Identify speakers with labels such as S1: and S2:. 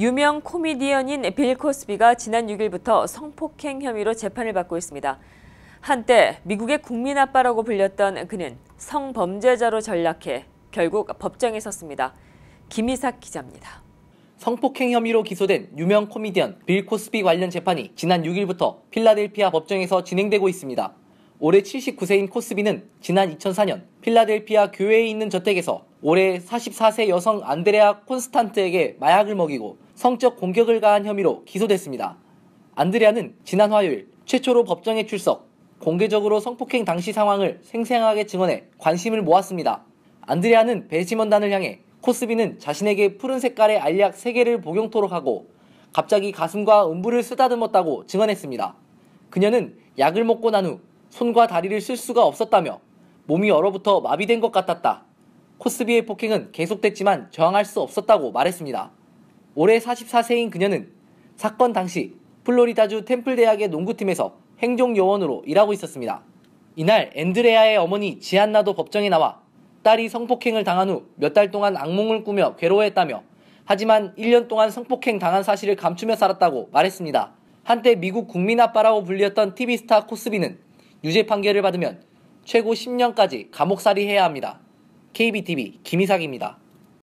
S1: 유명 코미디언인 빌 코스비가 지난 6일부터 성폭행 혐의로 재판을 받고 있습니다. 한때 미국의 국민 아빠라고 불렸던 그는 성범죄자로 전락해 결국 법정에 섰습니다. 김희삭 기자입니다.
S2: 성폭행 혐의로 기소된 유명 코미디언 빌 코스비 관련 재판이 지난 6일부터 필라델피아 법정에서 진행되고 있습니다. 올해 79세인 코스비는 지난 2004년 필라델피아 교회에 있는 저택에서 올해 44세 여성 안드레아 콘스탄트에게 마약을 먹이고 성적 공격을 가한 혐의로 기소됐습니다. 안드레아는 지난 화요일 최초로 법정에 출석, 공개적으로 성폭행 당시 상황을 생생하게 증언해 관심을 모았습니다. 안드레아는 배심원단을 향해 코스비는 자신에게 푸른 색깔의 알약 3개를 복용토록 하고 갑자기 가슴과 음부를 쓰다듬었다고 증언했습니다. 그녀는 약을 먹고 난 후 손과 다리를 쓸 수가 없었다며 몸이 얼어붙어 마비된 것 같았다. 코스비의 폭행은 계속됐지만 저항할 수 없었다고 말했습니다. 올해 44세인 그녀는 사건 당시 플로리다주 템플 대학의 농구팀에서 행정요원으로 일하고 있었습니다. 이날 앤드레아의 어머니 지안나도 법정에 나와 딸이 성폭행을 당한 후 몇 달 동안 악몽을 꾸며 괴로워했다며 하지만 1년 동안 성폭행 당한 사실을 감추며 살았다고 말했습니다. 한때 미국 국민 아빠라고 불렸던 TV스타 코스비는 유죄 판결을 받으면 최고 10년까지 감옥살이 해야 합니다. KBTV 김희삭입니다.